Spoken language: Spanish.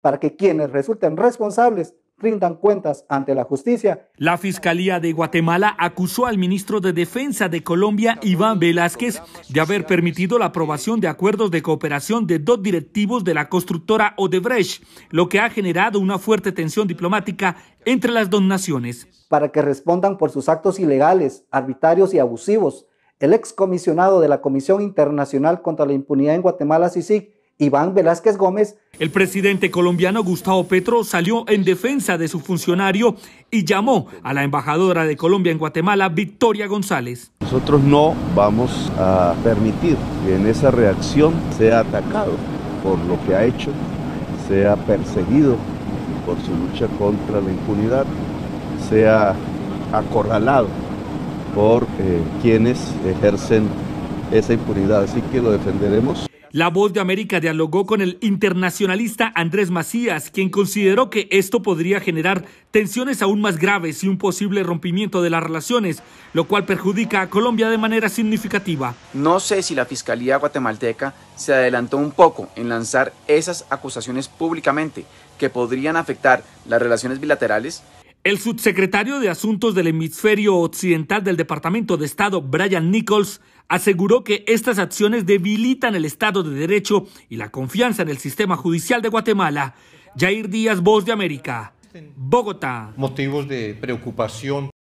para que quienes resulten responsables rindan cuentas ante la justicia. La Fiscalía de Guatemala acusó al ministro de Defensa de Colombia, Iván Velázquez, de haber permitido la aprobación de acuerdos de cooperación de dos directivos de la constructora Odebrecht, lo que ha generado una fuerte tensión diplomática entre las dos naciones. Para que respondan por sus actos ilegales, arbitrarios y abusivos, el excomisionado de la Comisión Internacional contra la Impunidad en Guatemala, CICIG, Iván Velázquez Gómez. El presidente colombiano Gustavo Petro salió en defensa de su funcionario y llamó a la embajadora de Colombia en Guatemala, Victoria González. Nosotros no vamos a permitir que en esa reacción sea atacado por lo que ha hecho, sea perseguido por su lucha contra la impunidad, sea acorralado por eh, quienes ejercen esa impunidad. Así que lo defenderemos. La Voz de América dialogó con el internacionalista Andrés Macías, quien consideró que esto podría generar tensiones aún más graves y un posible rompimiento de las relaciones, lo cual perjudica a Colombia de manera significativa. No sé si la Fiscalía guatemalteca se adelantó un poco en lanzar esas acusaciones públicamente que podrían afectar las relaciones bilaterales. El subsecretario de Asuntos del Hemisferio Occidental del Departamento de Estado, Brian Nichols, aseguró que estas acciones debilitan el Estado de Derecho y la confianza en el sistema judicial de Guatemala. Jair Díaz, Voz de América, Bogotá. Motivos de preocupación.